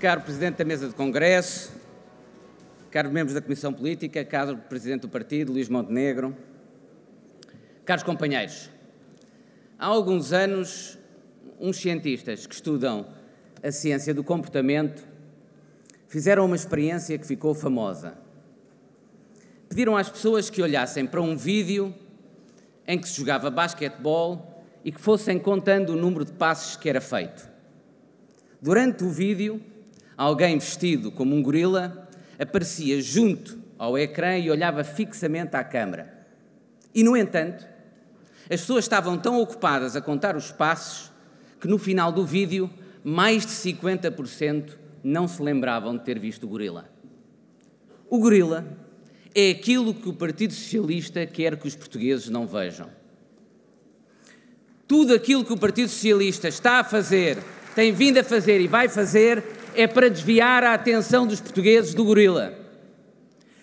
caro Presidente da Mesa de Congresso, caros membros da Comissão Política, caro Presidente do Partido, Luís Montenegro, caros companheiros, há alguns anos, uns cientistas que estudam a ciência do comportamento fizeram uma experiência que ficou famosa. Pediram às pessoas que olhassem para um vídeo em que se jogava basquetebol e que fossem contando o número de passes que era feito. Durante o vídeo, alguém vestido como um gorila aparecia junto ao ecrã e olhava fixamente à câmara. E, no entanto, as pessoas estavam tão ocupadas a contar os passos que, no final do vídeo, mais de 50% não se lembravam de ter visto o gorila. O gorila é aquilo que o Partido Socialista quer que os portugueses não vejam. Tudo aquilo que o Partido Socialista está a fazer, tem vindo a fazer e vai fazer é para desviar a atenção dos portugueses do gorila.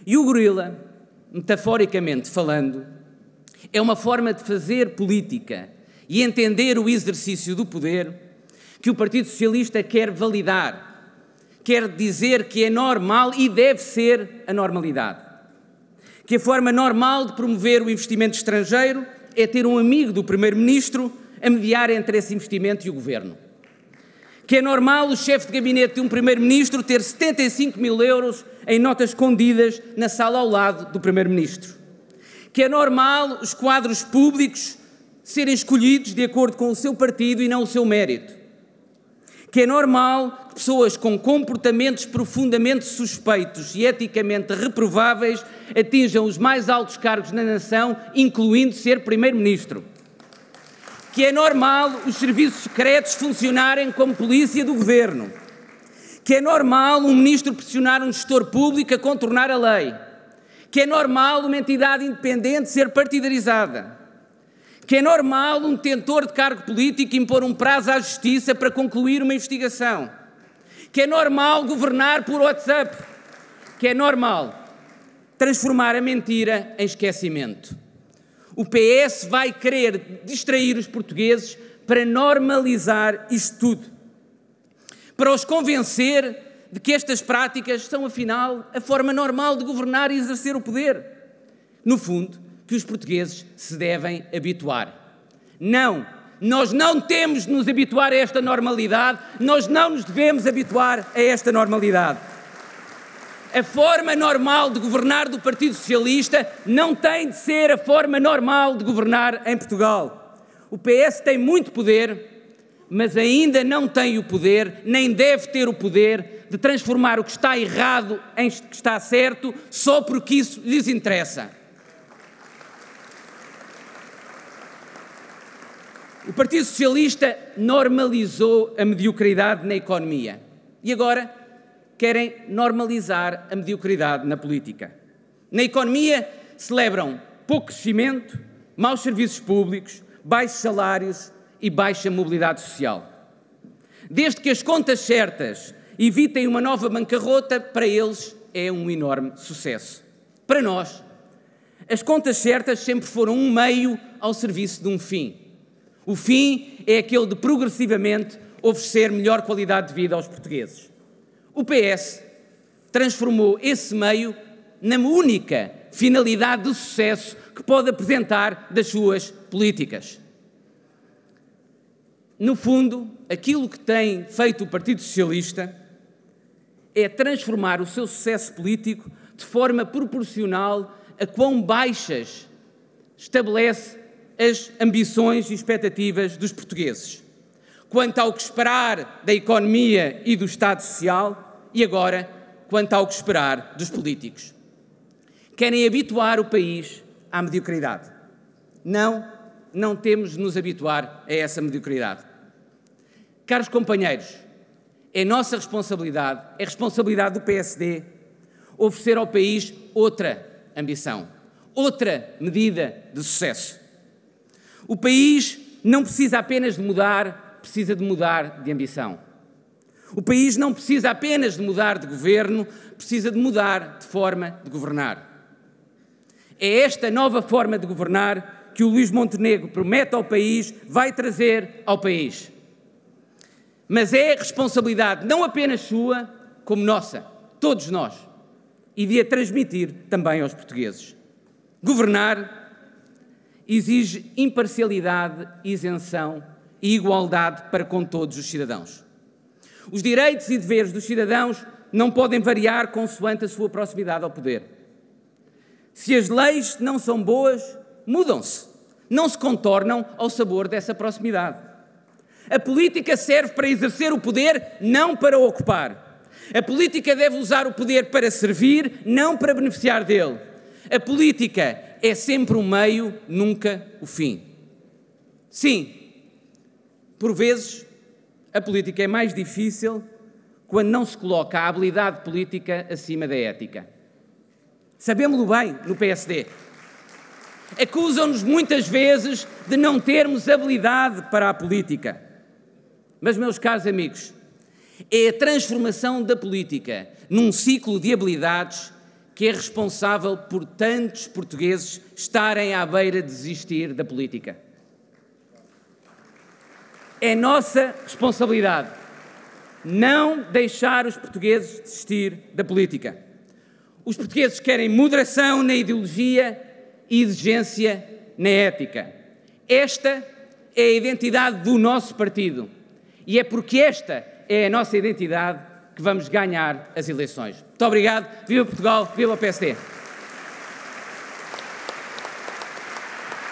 E o gorila, metaforicamente falando, é uma forma de fazer política e entender o exercício do poder que o Partido Socialista quer validar, quer dizer que é normal e deve ser a normalidade. Que a forma normal de promover o investimento estrangeiro é ter um amigo do Primeiro-Ministro a mediar entre esse investimento e o governo que é normal o chefe de gabinete de um primeiro-ministro ter 75 mil euros em notas escondidas na sala ao lado do primeiro-ministro, que é normal os quadros públicos serem escolhidos de acordo com o seu partido e não o seu mérito, que é normal que pessoas com comportamentos profundamente suspeitos e eticamente reprováveis atinjam os mais altos cargos na nação, incluindo ser primeiro-ministro que é normal os serviços secretos funcionarem como polícia do governo, que é normal um ministro pressionar um gestor público a contornar a lei, que é normal uma entidade independente ser partidarizada, que é normal um detentor de cargo político impor um prazo à justiça para concluir uma investigação, que é normal governar por WhatsApp, que é normal transformar a mentira em esquecimento. O PS vai querer distrair os portugueses para normalizar isto tudo, para os convencer de que estas práticas são, afinal, a forma normal de governar e exercer o poder. No fundo, que os portugueses se devem habituar. Não, nós não temos de nos habituar a esta normalidade, nós não nos devemos habituar a esta normalidade a forma normal de governar do Partido Socialista não tem de ser a forma normal de governar em Portugal. O PS tem muito poder, mas ainda não tem o poder, nem deve ter o poder, de transformar o que está errado em o que está certo só porque isso lhes interessa. O Partido Socialista normalizou a mediocridade na economia. E agora querem normalizar a mediocridade na política. Na economia, celebram pouco crescimento, maus serviços públicos, baixos salários e baixa mobilidade social. Desde que as contas certas evitem uma nova bancarrota, para eles é um enorme sucesso. Para nós, as contas certas sempre foram um meio ao serviço de um fim. O fim é aquele de progressivamente oferecer melhor qualidade de vida aos portugueses. O PS transformou esse meio na única finalidade de sucesso que pode apresentar das suas políticas. No fundo, aquilo que tem feito o Partido Socialista é transformar o seu sucesso político de forma proporcional a quão baixas estabelece as ambições e expectativas dos portugueses. Quanto ao que esperar da economia e do Estado Social, e agora quanto ao que esperar dos políticos. Querem habituar o país à mediocridade. Não, não temos de nos habituar a essa mediocridade. Caros companheiros, é nossa responsabilidade, é responsabilidade do PSD, oferecer ao país outra ambição, outra medida de sucesso. O país não precisa apenas de mudar, precisa de mudar de ambição. O país não precisa apenas de mudar de governo, precisa de mudar de forma de governar. É esta nova forma de governar que o Luís Montenegro promete ao país, vai trazer ao país. Mas é responsabilidade não apenas sua, como nossa, todos nós, e de a transmitir também aos portugueses. Governar exige imparcialidade, isenção e igualdade para com todos os cidadãos. Os direitos e deveres dos cidadãos não podem variar consoante a sua proximidade ao poder. Se as leis não são boas, mudam-se, não se contornam ao sabor dessa proximidade. A política serve para exercer o poder, não para o ocupar. A política deve usar o poder para servir, não para beneficiar dele. A política é sempre um meio, nunca o fim. Sim, por vezes a política é mais difícil quando não se coloca a habilidade política acima da ética. Sabemos-lo bem no PSD. Acusam-nos muitas vezes de não termos habilidade para a política. Mas, meus caros amigos, é a transformação da política num ciclo de habilidades que é responsável por tantos portugueses estarem à beira de desistir da política. É nossa responsabilidade não deixar os portugueses desistir da política. Os portugueses querem moderação na ideologia e exigência na ética. Esta é a identidade do nosso partido e é porque esta é a nossa identidade que vamos ganhar as eleições. Muito obrigado. Viva Portugal, viva o PSD.